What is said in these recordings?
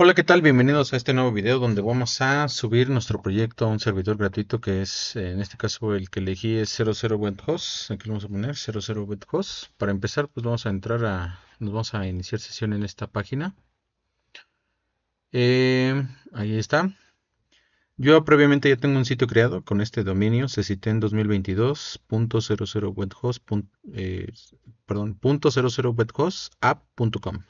Hola, ¿qué tal? Bienvenidos a este nuevo video donde vamos a subir nuestro proyecto a un servidor gratuito que es, eh, en este caso el que elegí es 00 WebHost, aquí lo vamos a poner 00 WebHost. Para empezar, pues vamos a entrar a, nos vamos a iniciar sesión en esta página. Eh, ahí está. Yo previamente ya tengo un sitio creado con este dominio, se 2022.00 webhost, perdón, .00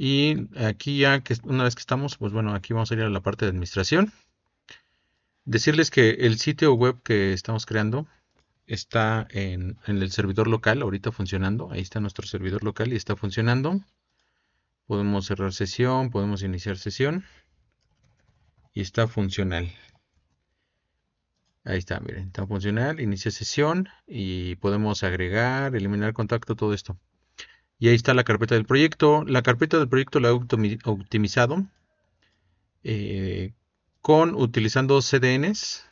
y aquí ya que una vez que estamos, pues bueno, aquí vamos a ir a la parte de administración. Decirles que el sitio web que estamos creando está en, en el servidor local, ahorita funcionando. Ahí está nuestro servidor local y está funcionando. Podemos cerrar sesión, podemos iniciar sesión. Y está funcional. Ahí está, miren, está funcional, inicia sesión y podemos agregar, eliminar contacto, todo esto. Y ahí está la carpeta del proyecto. La carpeta del proyecto la he optimizado eh, con utilizando CDNs.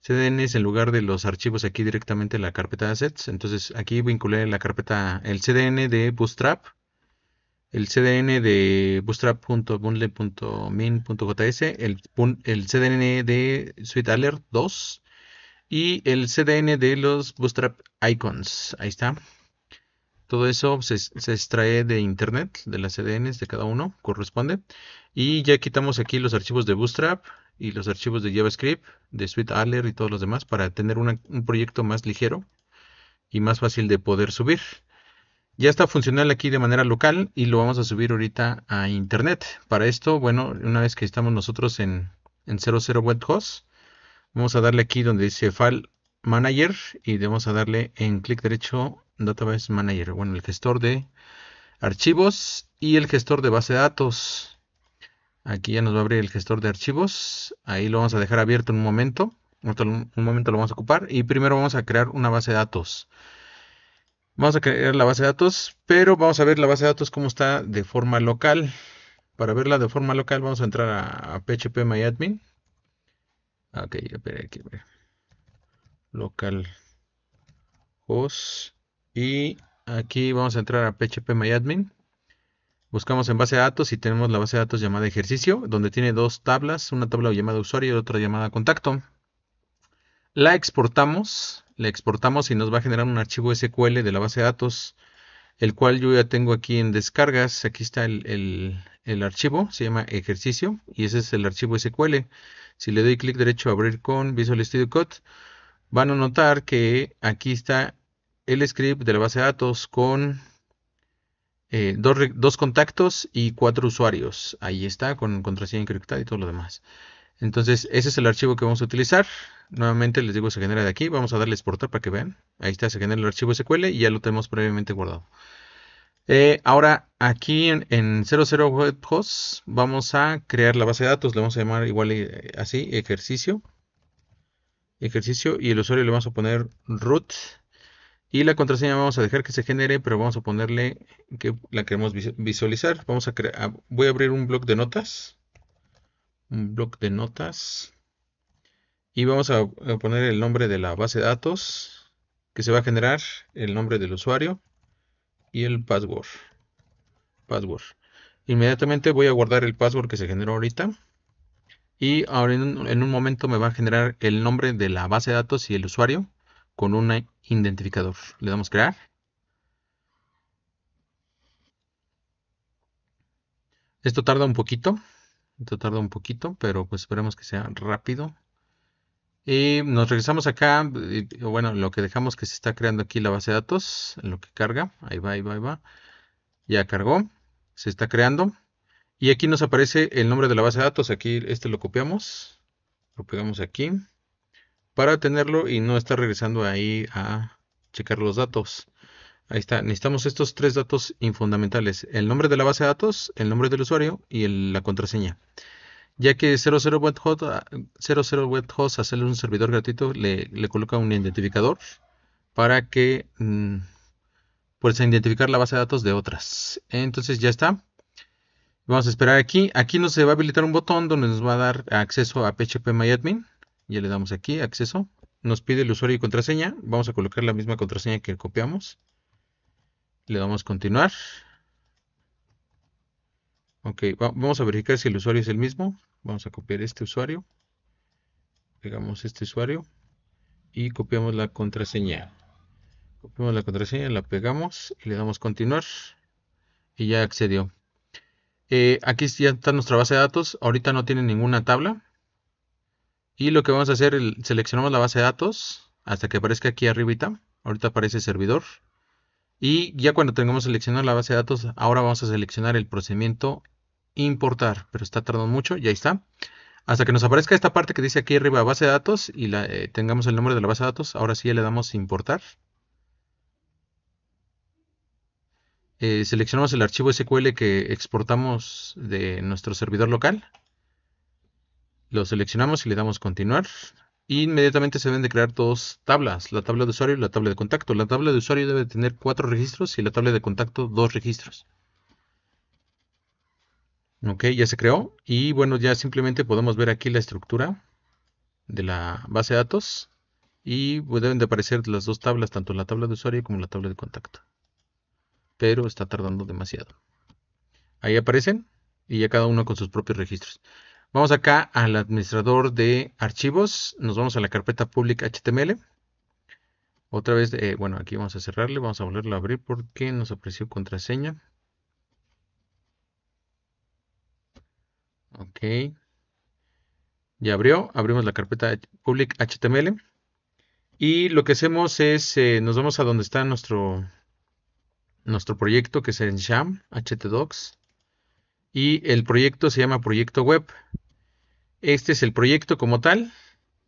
CDNs en lugar de los archivos aquí directamente en la carpeta de assets. Entonces aquí vinculé la carpeta, el CDN de Bootstrap, el CDN de bootstrap.bundle.min.js, el, el CDN de SuiteAlert 2 y el CDN de los Bootstrap Icons. Ahí está. Todo eso se, extrae de internet, de las CDNs de cada uno, corresponde. Y ya quitamos aquí los archivos de Bootstrap y los archivos de JavaScript, de Suite y todos los demás para tener un proyecto más ligero y más fácil de poder subir. Ya está funcional aquí de manera local y lo vamos a subir ahorita a internet. Para esto, bueno, una vez que estamos nosotros en, 00 webhost vamos a darle aquí donde dice File Manager y vamos a darle en clic derecho Database Manager, bueno, el gestor de archivos y el gestor de base de datos. Aquí ya nos va a abrir el gestor de archivos. Ahí lo vamos a dejar abierto en un momento. Un momento lo vamos a ocupar. Y primero vamos a crear una base de datos. Vamos a crear la base de datos, pero vamos a ver la base de datos cómo está de forma local. Para verla de forma local vamos a entrar a, phpMyAdmin PHP MyAdmin. Ok, espera aquí. Local host y aquí vamos a entrar a PHP Buscamos en base de datos y tenemos la base de datos llamada ejercicio, donde tiene dos tablas, una tabla llamada usuario y otra llamada contacto. La exportamos, la exportamos y nos va a generar un archivo SQL de la base de datos, el cual yo ya tengo aquí en descargas. Aquí está el, el archivo, se llama ejercicio y ese es el archivo SQL. Si le doy clic derecho a abrir con Visual Studio Code, van a notar que aquí está el script de la base de datos con eh, dos, contactos y cuatro usuarios. Ahí está, con contraseña encriptada y todo lo demás. Entonces, ese es el archivo que vamos a utilizar. Nuevamente les digo, se genera de aquí. Vamos a darle exportar para que vean. Ahí está, se genera el archivo SQL y ya lo tenemos previamente guardado. Eh, ahora, aquí en, 00 WebHost vamos a crear la base de datos. Le vamos a llamar igual eh, así, ejercicio. Ejercicio y el usuario le vamos a poner root y la contraseña vamos a dejar que se genere, pero vamos a ponerle que la queremos visualizar. Vamos a crear, voy a abrir un bloc de notas. Un bloc de notas. Y vamos a poner el nombre de la base de datos que se va a generar, el nombre del usuario y el password. Password. Inmediatamente voy a guardar el password que se generó ahorita. Y ahora en un momento me va a generar el nombre de la base de datos y el usuario con un identificador. Le damos crear. Esto tarda un poquito. Esto tarda un poquito, pero pues esperemos que sea rápido. Y nos regresamos acá. bueno, lo que dejamos que se está creando aquí la base de datos. Lo que carga. Ahí va, ahí va, ahí va. Ya cargó. Se está creando. Y aquí nos aparece el nombre de la base de datos. Aquí este lo copiamos. Lo pegamos aquí para tenerlo y no estar regresando ahí a checar los datos. Ahí está, necesitamos estos tres datos infundamentales, el nombre de la base de datos, el nombre del usuario y la contraseña. Ya que 00 Webhost, 00 hacerle un servidor gratuito, le, coloca un identificador para que mm, pueda identificar la base de datos de otras. Entonces ya está. Vamos a esperar aquí. Aquí nos va a habilitar un botón donde nos va a dar acceso a PHP ya le damos aquí, acceso. Nos pide el usuario y contraseña. Vamos a colocar la misma contraseña que copiamos. Le damos continuar. Ok, vamos a verificar si el usuario es el mismo. Vamos a copiar este usuario. Pegamos este usuario. Y copiamos la contraseña. Copiamos la contraseña, la pegamos y le damos continuar. Y ya accedió. Eh, aquí ya está nuestra base de datos. Ahorita no tiene ninguna tabla. Y lo que vamos a hacer, seleccionamos la base de datos hasta que aparezca aquí arribita. Ahorita aparece servidor. Y ya cuando tengamos seleccionada la base de datos, ahora vamos a seleccionar el procedimiento importar. Pero está tardando mucho, ya está. Hasta que nos aparezca esta parte que dice aquí arriba base de datos y la, eh, tengamos el nombre de la base de datos, ahora sí le damos importar. Eh, seleccionamos el archivo SQL que exportamos de nuestro servidor local. Lo seleccionamos y le damos continuar. Inmediatamente se deben de crear dos tablas, la tabla de usuario y la tabla de contacto. La tabla de usuario debe tener cuatro registros y la tabla de contacto dos registros. Ok, ya se creó. Y bueno, ya simplemente podemos ver aquí la estructura de la base de datos. Y pues, deben de aparecer las dos tablas, tanto la tabla de usuario como la tabla de contacto. Pero está tardando demasiado. Ahí aparecen y ya cada uno con sus propios registros. Vamos acá al administrador de archivos, nos vamos a la carpeta public HTML. Otra vez, eh, bueno, aquí vamos a cerrarle, vamos a volverlo a abrir porque nos apareció contraseña. Ok. Ya abrió, abrimos la carpeta public HTML. Y lo que hacemos es, eh, nos vamos a donde está nuestro, nuestro proyecto que es en Sham, htdocs y el proyecto se llama Proyecto Web. Este es el proyecto como tal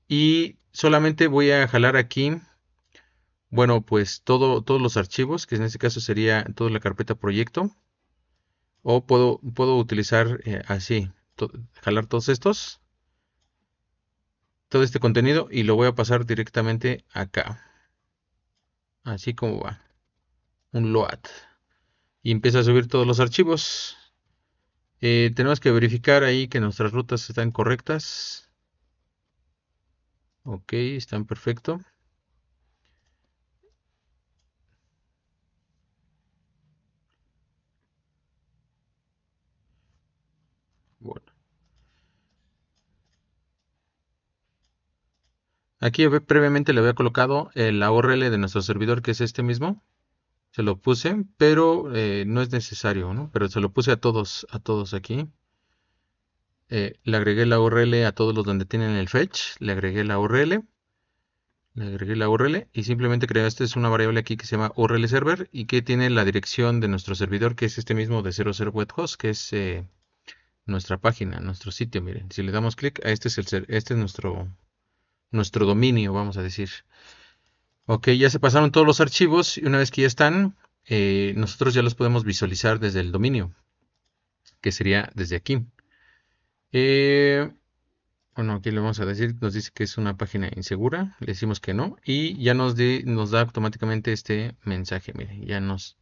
y solamente voy a jalar aquí, bueno, pues todos los archivos, que en este caso sería toda la carpeta proyecto, o puedo, puedo utilizar eh, así, jalar todos estos, todo este contenido y lo voy a pasar directamente acá, así como va, un load, y empieza a subir todos los archivos. Eh, tenemos que verificar ahí que nuestras rutas están correctas. Ok, están perfecto. Bueno. Aquí previamente le había colocado la URL de nuestro servidor, que es este mismo se lo puse, pero eh, no es necesario, ¿no? Pero se lo puse a todos, a todos aquí. Eh, le agregué la URL a todos los donde tienen el fetch, le agregué la URL, le agregué la URL y simplemente creé, esta es una variable aquí que se llama URL server y que tiene la dirección de nuestro servidor, que es este mismo de 00 webhost, que es eh, nuestra página, nuestro sitio, miren, si le damos clic, a este es el este es nuestro nuestro dominio, vamos a decir. Ok, ya se pasaron todos los archivos y una vez que ya están, eh, nosotros ya los podemos visualizar desde el dominio, que sería desde aquí. Eh, bueno, aquí le vamos a decir, nos dice que es una página insegura, le decimos que no y ya nos, da automáticamente este mensaje, Miren, ya nos,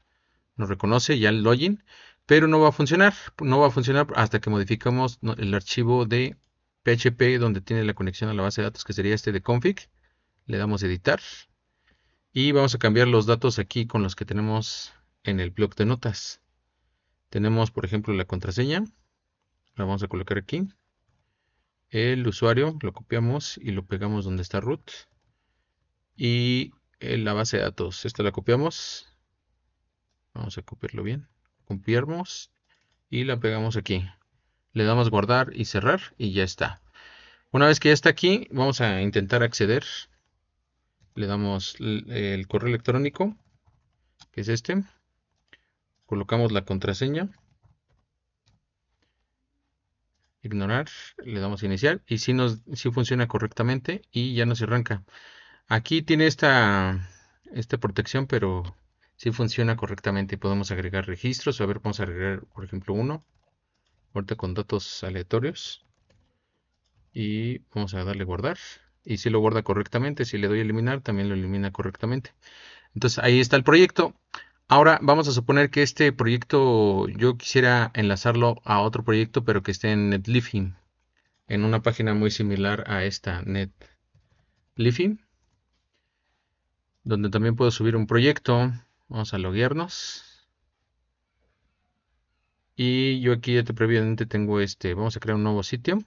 nos reconoce, ya el login, pero no va a funcionar, no va a funcionar hasta que modificamos el archivo de PHP donde tiene la conexión a la base de datos, que sería este de config, le damos editar y vamos a cambiar los datos aquí con los que tenemos en el bloc de notas. Tenemos, por ejemplo, la contraseña. La vamos a colocar aquí. El usuario lo copiamos y lo pegamos donde está root. Y la base de datos. Esta la copiamos. Vamos a copiarlo bien. Copiamos y la pegamos aquí. Le damos guardar y cerrar y ya está. Una vez que ya está aquí, vamos a intentar acceder le damos el correo electrónico, que es este, colocamos la contraseña, ignorar, le damos iniciar y si, nos, si funciona correctamente y ya no se arranca. Aquí tiene esta, protección, pero si funciona correctamente. Podemos agregar registros, a ver, vamos a agregar, por ejemplo, uno, ahorita con datos aleatorios y vamos a darle guardar y si lo guarda correctamente. Si le doy a eliminar, también lo elimina correctamente. Entonces ahí está el proyecto. Ahora vamos a suponer que este proyecto yo quisiera enlazarlo a otro proyecto, pero que esté en Netlify en una página muy similar a esta Netlify donde también puedo subir un proyecto. Vamos a loguearnos. Y yo aquí ya te previamente tengo este, vamos a crear un nuevo sitio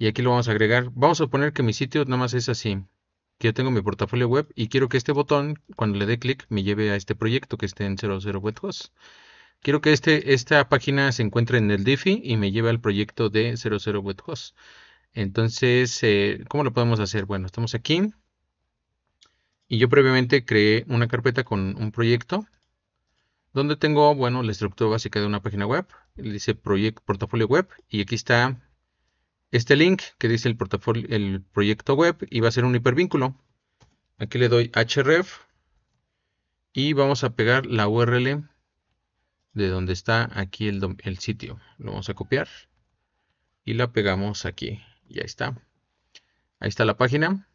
y aquí lo vamos a agregar. Vamos a poner que mi sitio nada más es así, que yo tengo mi portafolio web y quiero que este botón, cuando le dé clic, me lleve a este proyecto que esté en 00 Webhost. Quiero que este, esta página se encuentre en el DIFI y me lleve al proyecto de 00 Webhost. Entonces, eh, ¿cómo lo podemos hacer? Bueno, estamos aquí. Y yo previamente creé una carpeta con un proyecto donde tengo, bueno, la estructura básica de una página web. Dice proyecto portafolio web y aquí está este link que dice el, portafolio, el proyecto web y va a ser un hipervínculo. Aquí le doy href y vamos a pegar la URL de donde está aquí el, sitio. Lo vamos a copiar y la pegamos aquí. ya ahí está. Ahí está la página.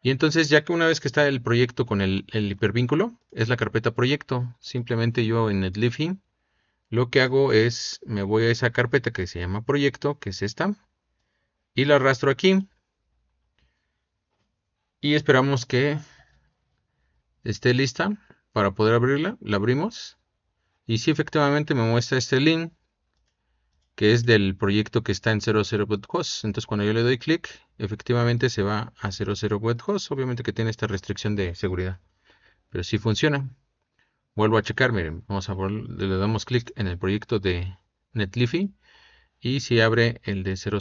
Y entonces ya que una vez que está el proyecto con el, el hipervínculo, es la carpeta proyecto. Simplemente yo en Netlify lo que hago es, me voy a esa carpeta que se llama proyecto, que es esta, y la arrastro aquí. Y esperamos que esté lista para poder abrirla. La abrimos. Y sí, efectivamente me muestra este link, que es del proyecto que está en 00 Entonces cuando yo le doy clic, efectivamente se va a 00 Obviamente que tiene esta restricción de seguridad. Pero sí funciona vuelvo a checar, miren, vamos a le damos clic en el proyecto de Netlify y si abre el de 00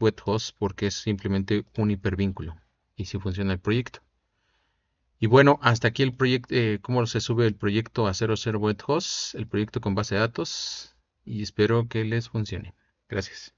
webhost porque es simplemente un hipervínculo y si funciona el proyecto. Y bueno, hasta aquí el proyecto, eh, cómo se sube el proyecto a 00 webhost, el proyecto con base de datos y espero que les funcione. Gracias.